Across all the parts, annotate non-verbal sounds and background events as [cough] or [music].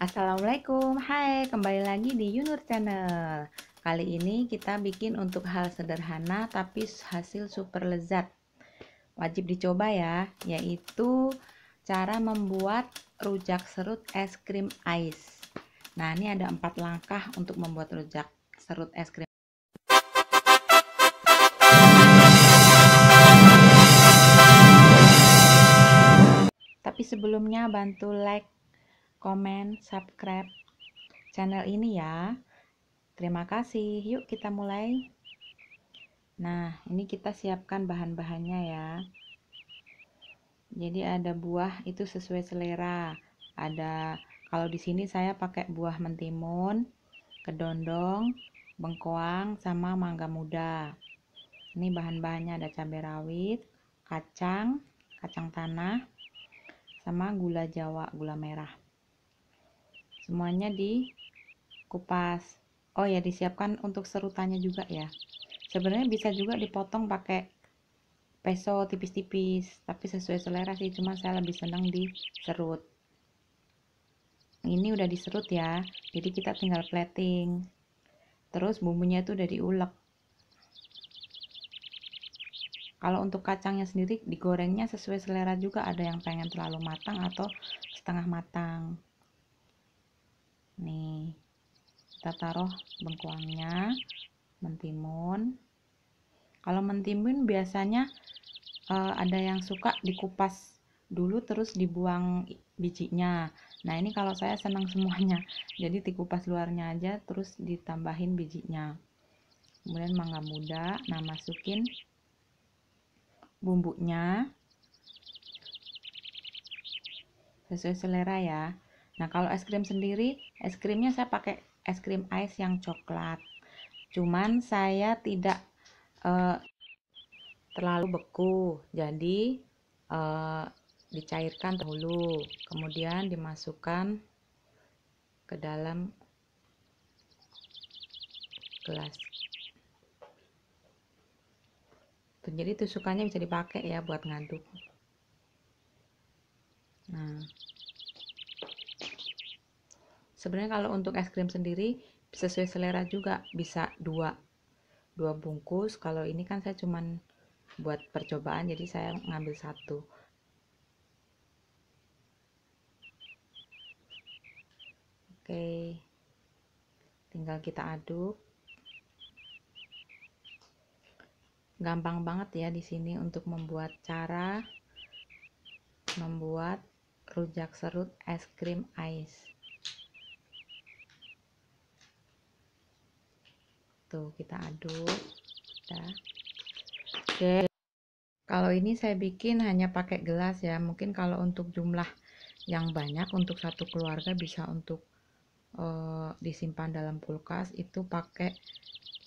Assalamualaikum, hai kembali lagi di Yunur Channel Kali ini kita bikin untuk hal sederhana tapi hasil super lezat Wajib dicoba ya, yaitu cara membuat rujak serut es krim ais Nah ini ada empat langkah untuk membuat rujak serut es krim Tapi sebelumnya bantu like komen, subscribe channel ini ya. Terima kasih. Yuk kita mulai. Nah, ini kita siapkan bahan-bahannya ya. Jadi ada buah itu sesuai selera. Ada kalau di sini saya pakai buah mentimun, kedondong, bengkoang sama mangga muda. Ini bahan-bahannya ada cabai rawit, kacang, kacang tanah, sama gula jawa, gula merah semuanya dikupas oh ya disiapkan untuk serutannya juga ya sebenarnya bisa juga dipotong pakai peso tipis-tipis tapi sesuai selera sih cuma saya lebih senang diserut ini udah diserut ya jadi kita tinggal plating terus bumbunya itu udah diulek kalau untuk kacangnya sendiri digorengnya sesuai selera juga ada yang pengen terlalu matang atau setengah matang kita taruh bengkuangnya mentimun kalau mentimun biasanya e, ada yang suka dikupas dulu terus dibuang bijinya nah ini kalau saya senang [laughs] semuanya jadi dikupas luarnya aja terus ditambahin bijinya kemudian mangga muda nah masukin bumbunya sesuai selera ya nah kalau es krim sendiri es krimnya saya pakai es krim ice yang coklat cuman saya tidak uh, terlalu beku jadi uh, dicairkan dahulu kemudian dimasukkan ke dalam gelas Tuh, jadi tusukannya bisa dipakai ya buat ngaduk nah Sebenarnya kalau untuk es krim sendiri sesuai selera juga bisa dua dua bungkus. Kalau ini kan saya cuman buat percobaan jadi saya ngambil satu. Oke. Tinggal kita aduk. Gampang banget ya di sini untuk membuat cara membuat rujak serut es krim ice tuh kita aduk ya. oke kalau ini saya bikin hanya pakai gelas ya mungkin kalau untuk jumlah yang banyak untuk satu keluarga bisa untuk uh, disimpan dalam kulkas itu pakai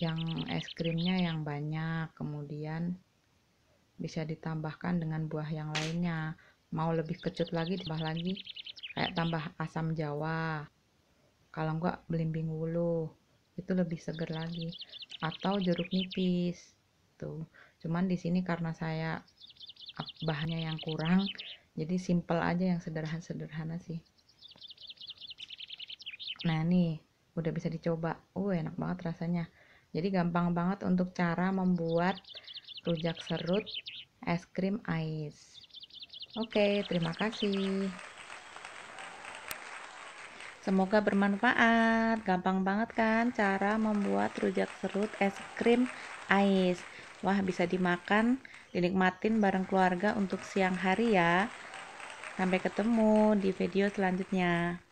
yang es krimnya yang banyak kemudian bisa ditambahkan dengan buah yang lainnya mau lebih kecut lagi tambah lagi kayak tambah asam jawa kalau enggak belimbing wuluh itu lebih seger lagi atau jeruk nipis tuh cuman di sini karena saya bahannya yang kurang jadi simple aja yang sederhana-sederhana sih nah nih udah bisa dicoba uh enak banget rasanya jadi gampang banget untuk cara membuat rujak serut es krim ais oke terima kasih Semoga bermanfaat. Gampang banget kan cara membuat rujak serut es krim ais. Wah, bisa dimakan, dinikmatin bareng keluarga untuk siang hari ya. Sampai ketemu di video selanjutnya.